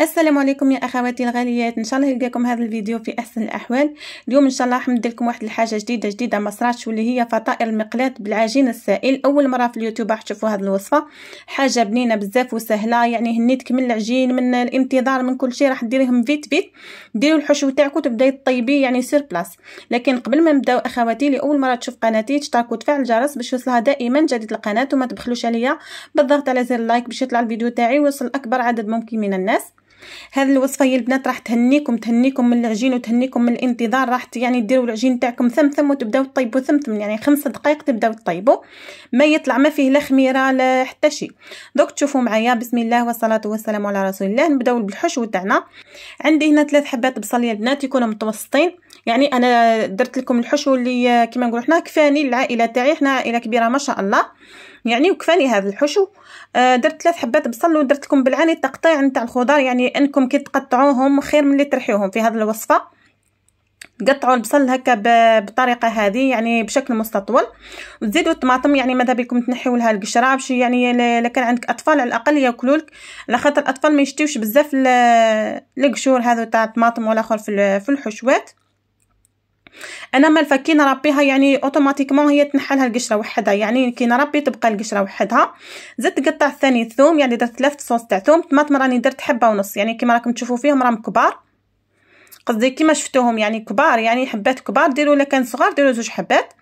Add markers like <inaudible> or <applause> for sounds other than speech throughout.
السلام عليكم يا اخواتي الغاليات ان شاء الله يلقاكم هذا الفيديو في احسن الاحوال اليوم ان شاء الله راح ندير لكم واحد الحاجه جديده جديده ما صراتش واللي هي فطائر المقلات بالعجين السائل اول مره في اليوتيوب راح تشوفوا هذه الوصفه حاجه بنينه بزاف وسهله يعني هنيتك من العجين من الانتظار من كل شيء راح ديريهم فيت فيت ديروا الحشو تاعكم تبداي طيبي يعني سير بلاس لكن قبل ما نبداو اخواتي لاول مره تشوف قناتي تشتركوا وتفعل الجرس باش يوصلها دائما جديد القناه وما تبخلوش عليا بالضغط على زر اللايك باش يطلع الفيديو تاعي ويوصل اكبر عدد ممكن من الناس هذه الوصفه يا البنات راح تهنيكم تهنيكم من العجين وتهنيكم من الانتظار راح يعني ديروا العجين تاعكم ثمثم وتبداو ثم ثمثم يعني خمس دقائق تبداو تطيبوا ما يطلع ما فيه لا خميره لا حتى شي دوك تشوفوا معايا بسم الله والصلاه والسلام على رسول الله نبداو بالحشو تاعنا عندي هنا ثلاث حبات بصل يا البنات يكونوا متوسطين يعني انا درت لكم الحشو اللي كما نقولوا حنا كفاني العائله تاعي حنا عائله كبيره ما شاء الله يعني وكفاني هذا الحشو آه، درت ثلاث حبات بصل ودرت لكم بالعاني التقطيع نتاع الخضار يعني انكم كي تقطعوهم خير من اللي ترحيوهم في هذه الوصفه قطعوا البصل هكا بالطريقه هذه يعني بشكل مستطول وتزيدوا الطماطم يعني ماذا بكم تنحيوا لها القشره باش يعني الا عندك اطفال على الاقل ياكلوا لك على خاطر الاطفال ما يشتيوش بزاف القشور هذو تاع الطماطم ولا اخر في الحشوات انا ما الفكي نربيها يعني اوتوماتيكمون هي تنحلها القشره وحدها يعني كي نربي تبقى القشره وحدها زدت قطع ثاني الثوم يعني درت ثلاث صوص تاع ثوم طماطم راني درت حبه ونص يعني كيما راكم تشوفوا فيهم راهم كبار قصدي كيما شفتوهم يعني كبار يعني حبات كبار ديروا الا كان صغار ديروا زوج حبات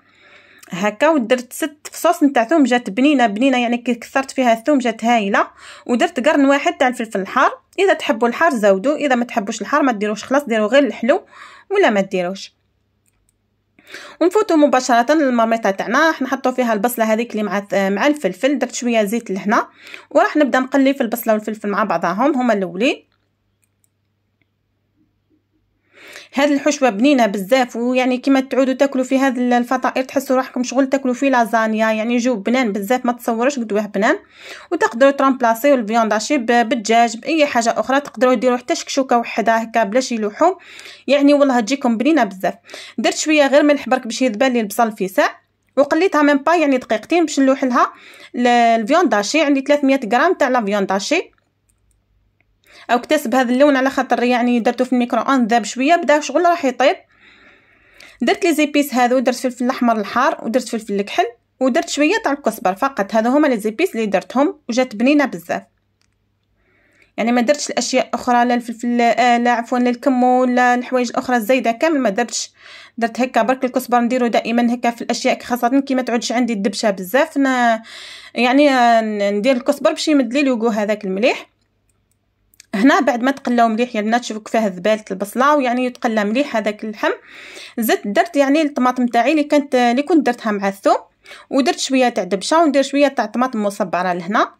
هكا ودرت ست فصوص نتاع ثوم جات بنينه بنينه يعني كي كثرت فيها الثوم جات هايله ودرت قرن واحد تاع الفلفل الحار اذا تحبوا الحار زودوا اذا ما تحبوش الحار ما ديروش خلاص ديروا غير الحلو ولا ما ديروش ونفوتوا مباشره للمرميطه تاعنا راح نحطوا فيها البصله هذيك اللي مع مع الفلفل درت شويه زيت لهنا وراح نبدا نقلي في البصله والفلفل مع بعضهم هما الاولين هذه الحشوه بنينه بزاف ويعني كيما تعودوا تاكلوا في هذا الفطائر تحسوا روحكم شغل تاكلوا في لازانيا يعني جو بنان بزاف ما تصورش قدوه بنان وتقدروا ترامبلاسيو الفيوند داشي بالدجاج باي حاجه اخرى تقدروا ديروا حتى شكشوكه وحده هكا بلا شي لحوم يعني والله تجيكم بنينه بزاف درت شويه غير ملح برك باش يذبل لي البصل ساع وقليتها ميم با يعني دقيقتين باش نلوح لها الفيونداشي داشي يعني عندي 300 غرام تاع لا فيوند داشي او اكتسب هذا اللون على خاطر يعني درته في الميكرو اون ذاب شويه بدا شغل راح يطيب درت لي زيبيس هذو درت فلفل الاحمر الحار ودرت فلفل الكحل ودرت شويه تاع الكزبر فقط هذا هما لي زيبيس اللي درتهم وجات بنينه بزاف يعني ما درتش الاشياء اخرى لا الفلفل آه لا عفوا لا الحوايج الاخرى الزايده كامل ما درتش درت هكا برك الكزبر نديرو دائما هكا في الاشياء خاصه كي ما تعودش عندي الدبشه بزاف يعني آه، ندير الكزبر باش يمد لي الوجو هذاك المليح هنا بعد ما تقلاو مليح يا يعني البنات شوفوا كفاه ذبالت البصله ويعني يتقلى مليح هذاك اللحم زدت درت يعني الطماطم تاعي اللي كانت اللي كنت درتها مع الثوم ودرت شويه تاع دبشه وندير شويه تاع طماطم مصبره لهنا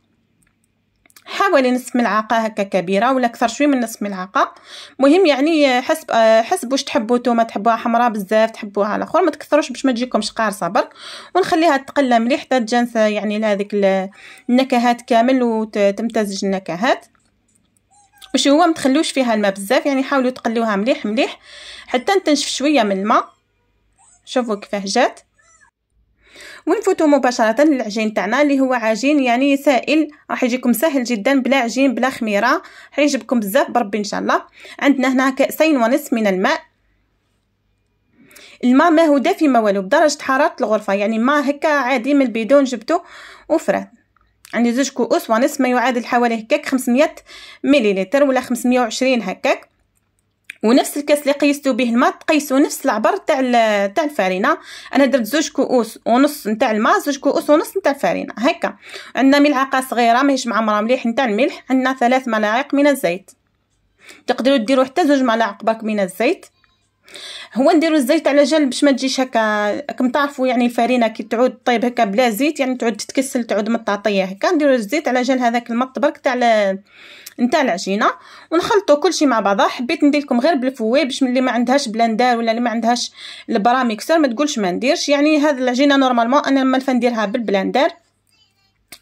حوالي نصف ملعقه هكا كبيره ولا اكثر شويه من نصف ملعقه مهم يعني حسب حسب واش تحبوا نتوما تحبوها حمراء بزاف تحبوها على اخر ما تكثروش باش ما تجيكمش قارصه برك ونخليها تقلى مليح حتى تجانس يعني لهذيك النكهات كامل وتمتزج النكهات باش هو متخلوش فيها الماء بزاف يعني حاولوا تقليوها مليح مليح حتى تنشف شويه من الماء شوفوا كيفاه جات ونفوتوا مباشره للعجين تاعنا اللي هو عجين يعني سائل راح يجيكم سهل جدا بلا عجين بلا خميره راح يعجبكم بزاف بربي ان شاء الله عندنا هنا كاسين ونص من الماء الماء ما هو دافي ما والو بدرجه حراره الغرفه يعني ما هكا عادي من البيدون جبته وفرات عندي زوج كؤوس ونص ما يعادل حوالي هكاك 500 مليلتر ولا 520 هكاك ونفس الكاس اللي قيستو به الماء تقيسو نفس العبر تاع تاع الفارينه انا درت زوج كؤوس ونص نتاع الماء زوج كؤوس ونص نتاع الفارينه هكا عندنا ملعقه صغيره ماهيش معمره مليح نتاع الملح عندنا ثلاث ملاعق من الزيت تقدروا ديروا حتى زوج ملاعق برك من الزيت هو نديرو الزيت على جال باش ما تجيش هكا راكم تعرفوا يعني الفرينه كي تعود طيب هكا بلا زيت يعني تعود تتكسل تعود مطاطيه هكا نديرو الزيت على جال هذاك المط برك تاع نتاع العجينه ونخلطوا كل شيء مع بعضه حبيت ندير لكم غير بالفوي باش اللي ما عندهاش بلاندار ولا اللي ما عندهاش البرا ما تقولش ما نديرش يعني هذه العجينه نورمالمون انا لما نديرها بالبلاندار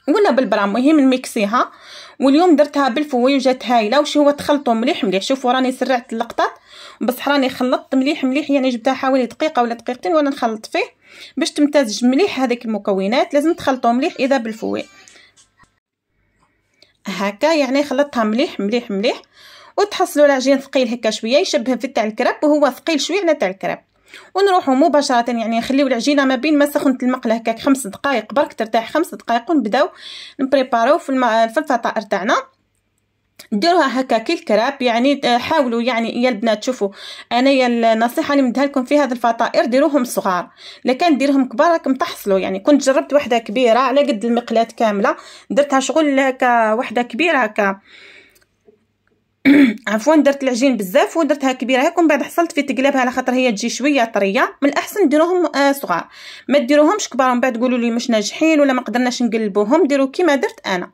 ولا بالبرا المهم نميكسيها واليوم درتها بالفوي وجات هايله وش هو تخلطوا مليح مليح شوفوا راني سرعت اللقطه بصح راني خلطت مليح مليح يعني جبتها حوالي دقيقه ولا دقيقتين وانا نخلط فيه باش تمتزج مليح هذيك المكونات لازم تخلطو مليح اذا بالفوي هكا يعني خلطتها مليح مليح مليح وتحصلوا العجين ثقيل هكا شويه يشبه في تاع الكراب وهو ثقيل شويه على تاع الكراب ونروحوا مباشره يعني نخليو العجينه ما بين ما سخنت المقله هكاك خمس دقائق برك ترتاح خمس دقائق ونبداو نبريباراو في الفطائر تاعنا ديروها هكا كي الكراب يعني آه، حاولوا يعني يا البنات شوفوا انا يا النصيحه اللي مدها لكم في هذا الفطائر ديروهم صغار لكن ديرهم كبار راكم تحصلوا يعني كنت جربت وحده كبيره على قد المقلاه كامله درتها شغل هكا وحده كبيره هكا <clears throat> عفوا درت العجين بزاف ودرتها كبيره هكا ومن بعد حصلت في تقلبها على خاطر هي تجي شويه طريه من الاحسن ديروهم آه صغار ما ديروهمش كبار ومن بعد تقولوا لي مش ناجحين ولا ما قدرناش نقلبوهم ديروا كيما درت انا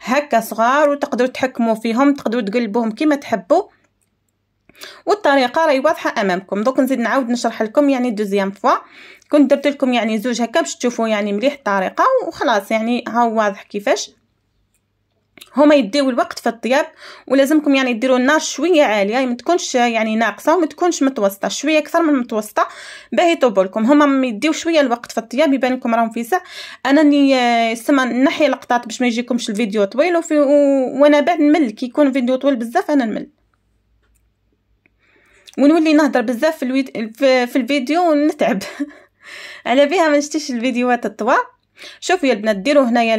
هكا صغار وتقدروا تحكموا فيهم تقدروا تقلبوهم كما تحبوا والطريقه راهي واضحه امامكم دوك نزيد نعاود نشرح لكم يعني دوزيام فوا كنت درت لكم يعني زوج هكا باش تشوفوا يعني مليح الطريقه وخلاص يعني ها هو واضح كيفاش هما يديو الوقت في الطياب ولازمكم يعني ديروا النار شويه عاليه ما تكونش يعني ناقصه وما تكونش متوسطه شويه اكثر من المتوسطه باه يطيبوا لكم هما يديو شويه الوقت في الطياب يبان لكم راهم فيسع انا سما نحي لقطات باش ما يجيكمش الفيديو طويل وفي وانا بعد نمل كي يكون فيديو طويل بزاف انا نمل ونولي نهضر بزاف في, الويد... في الفيديو ونتعب <laughs> على بها ما نشتيش الفيديوهات الطوال شوفوا يا البنات ديروا هنايا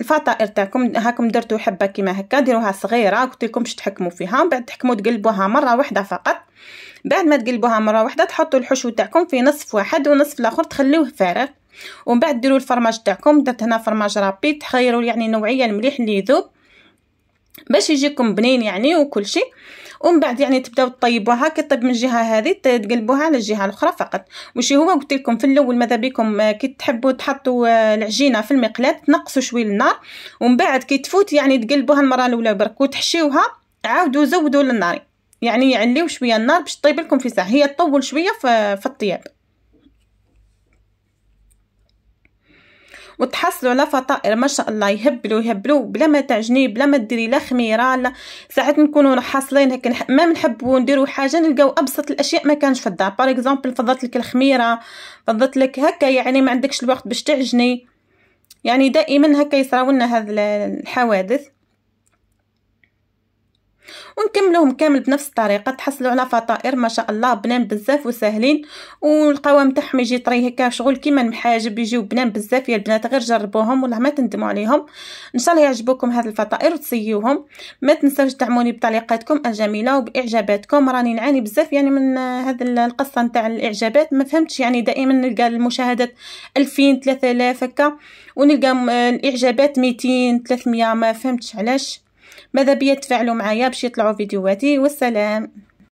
الفطائر تاعكم هاكم درتو حبه كيما هكا ديروها صغيره قلت لكم باش تحكموا فيها ومن بعد تحكموا تقلبوها مره واحده فقط بعد ما تقلبوها مره واحده تحطوا الحشو تاعكم في نصف واحد ونصف الاخر تخليوه فارغ ومن بعد ديروا الفرماج تاعكم درت هنا فرماج رابي تخيروا يعني نوعيه المليح اللي يذوب باش يجيكم بنين يعني وكل شيء ومن بعد يعني تبداو تطيبوها كي طيب من الجهه هذه تقلبوها على الجهه الاخرى فقط وشي هو قلت لكم في الاول ماذا بكم آه، كي تحبوا تحطوا آه، العجينه في المقلاة تنقصوا شوي النار ومن بعد كي تفوت يعني تقلبوها المره الاولى برك وتحشيوها عاودوا زودوا للنار يعني يعليو شويه النار باش تطيب لكم في ساعه هي تطول شويه في الطياب وتحصلوا فطائر ما شاء الله يهبلوا يهبلوا بلا ما تعجني بلا ما ديري لا خميره لا ساعات نكونوا حاصلين هكا ما نحبوا نديروا حاجه نلقاو ابسط الاشياء ما كانش في الدار باغ اكزومبل فضلت لك الخميره فضلت لك هكا يعني ما عندكش الوقت باش تعجني يعني دائما هكا يصراو لنا هذه الحوادث ونكملوهم كامل بنفس الطريقه تحصلوا على فطائر ما شاء الله بنان بزاف وساهلين والقوام تاعهم يجي طري هكا شغل كيما المحاجب يجيو بنان بزاف يا البنات غير جربوهم والله ما تندموا عليهم ان شاء الله يعجبوكم هاد الفطائر وتسيوهم ما تنساوش تدعموني بتعليقاتكم الجميله وباعجاباتكم راني نعاني بزاف يعني من هاد القصه نتاع الاعجابات ما فهمتش يعني دائما نلقى المشاهدات 2000 3000 هكا ونلقى الاعجابات 200 300 ما فهمتش علاش ماذا بيتفعلوا معايا باش يطلعوا فيديوهاتي والسلام